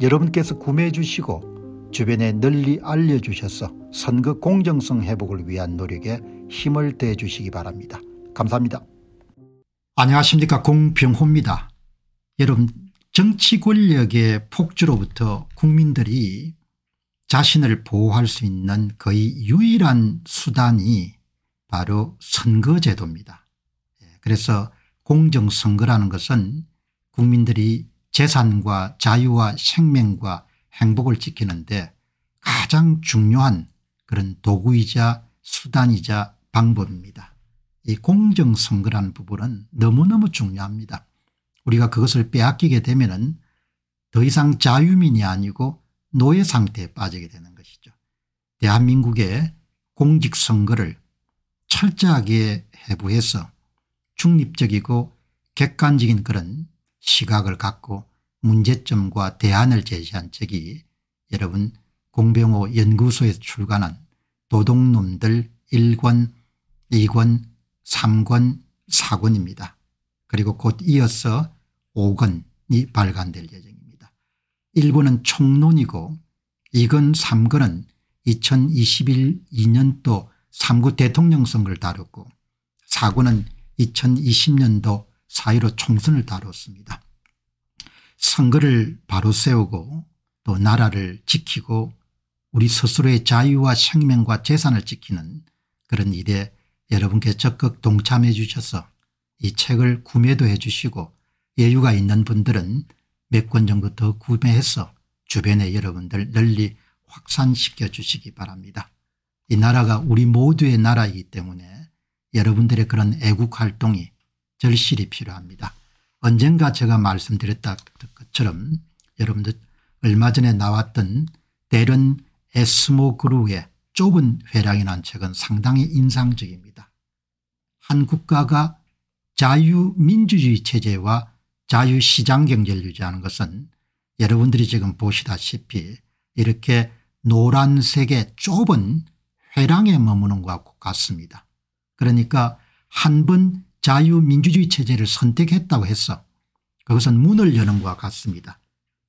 여러분께서 구매해 주시고 주변에 널리 알려주셔서 선거 공정성 회복을 위한 노력에 힘을 더 주시기 바랍니다. 감사합니다. 안녕하십니까 공병호입니다. 여러분 정치 권력의 폭주로부터 국민들이 자신을 보호할 수 있는 거의 유일한 수단이 바로 선거제도입니다. 예, 그래서 공정선거라는 것은 국민들이 재산과 자유와 생명과 행복을 지키는데 가장 중요한 그런 도구이자 수단이자 방법입니다. 이 공정선거라는 부분은 너무너무 중요합니다. 우리가 그것을 빼앗기게 되면 은더 이상 자유민이 아니고 노예 상태에 빠지게 되는 것이죠. 대한민국의 공직선거를 철저하게 해부해서 중립적이고 객관적인 그런 시각을 갖고 문제점과 대안을 제시한 책이 여러분 공병호 연구소에서 출간한 도둑놈들 1권 2권 3권 4권입니다. 그리고 곧 이어서 5권이 발간될 예정입니다. 1권은 총론이고 2권 3권은 2021 2년도 3구 대통령 선거를 다뤘고 4권은 2020년도 4.15 총선을 다뤘습니다. 선거를 바로 세우고 또 나라를 지키고 우리 스스로의 자유와 생명과 재산을 지키는 그런 일에 여러분께 적극 동참해 주셔서 이 책을 구매도 해 주시고 여유가 있는 분들은 몇 권 정도 더 구매해서 주변의 여러분들 널리 확산시켜 주시기 바랍니다. 이 나라가 우리 모두의 나라이기 때문에 여러분들의 그런 애국 활동이 절실히 필요합니다. 언젠가 제가 말씀드렸다 것처럼 여러분들 얼마 전에 나왔던 대련 에스모 그룹의 좁은 회랑이라는 책은 상당히 인상적입니다. 한 국가가 자유민주주의 체제와 자유시장 경제를 유지하는 것은 여러분들이 지금 보시다시피 이렇게 노란색의 좁은 회랑에 머무는 것 같습니다. 그러니까 한번 자유민주주의 체제를 선택했다고 해서 그것은 문을 여는 것과 같습니다.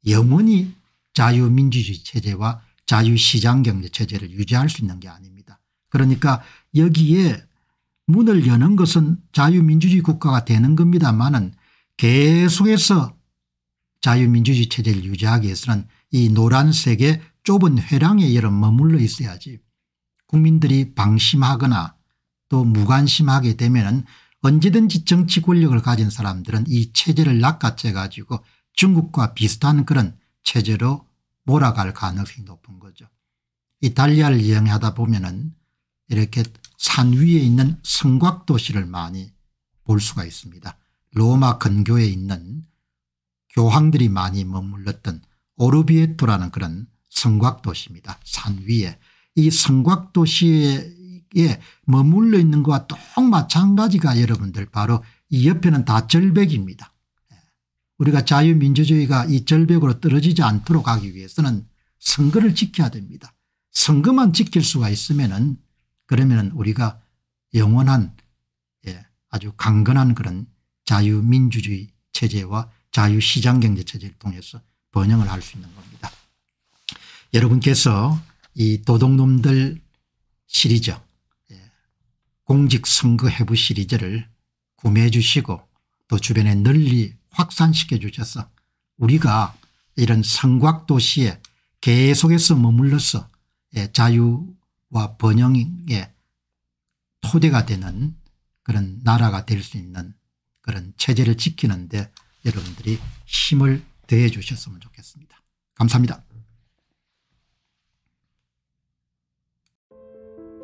영원히 자유민주주의 체제와 자유시장경제 체제를 유지할 수 있는 게 아닙니다. 그러니까 여기에 문을 여는 것은 자유민주주의 국가가 되는 겁니다만은 계속해서 자유민주주의 체제를 유지하기 위해서는 이 노란색의 좁은 회랑에 이런 머물러 있어야지 국민들이 방심하거나 또 무관심하게 되면 은 언제든지 정치 권력을 가진 사람들은 이 체제를 낚아채 가지고 중국과 비슷한 그런 체제로 몰아갈 가능성이 높은 거죠. 이탈리아를 이용하다 보면 은 이렇게 산 위에 있는 성곽도시를 많이 볼 수가 있습니다. 로마 근교에 있는 교황들이 많이 머물렀던 오르비에토라는 그런 성곽도시입니다. 산 위에. 이 성곽도시에 절벽에 예, 머물러 있는 것과 똑 마찬가지가 여러분들 바로 이 옆에는 다 절벽입니다. 예. 우리가 자유민주주의가 이 절벽으로 떨어지지 않도록 하기 위해서는 선거를 지켜야 됩니다. 선거만 지킬 수가 있으면 은 그러면 우리가 영원한 예, 아주 강건한 그런 자유민주주의 체제와 자유시장경제 체제를 통해서 번영을 할 수 있는 겁니다. 여러분께서 이 도둑놈들 시리즈 공직선거해부 시리즈를 구매해 주시고 또 주변에 널리 확산시켜 주셔서 우리가 이런 성곽도시에 계속해서 머물러서 예, 자유와 번영의 토대가 되는 그런 나라가 될 수 있는 그런 체제를 지키는데 여러분들이 힘을 더해 주셨으면 좋겠습니다. 감사합니다.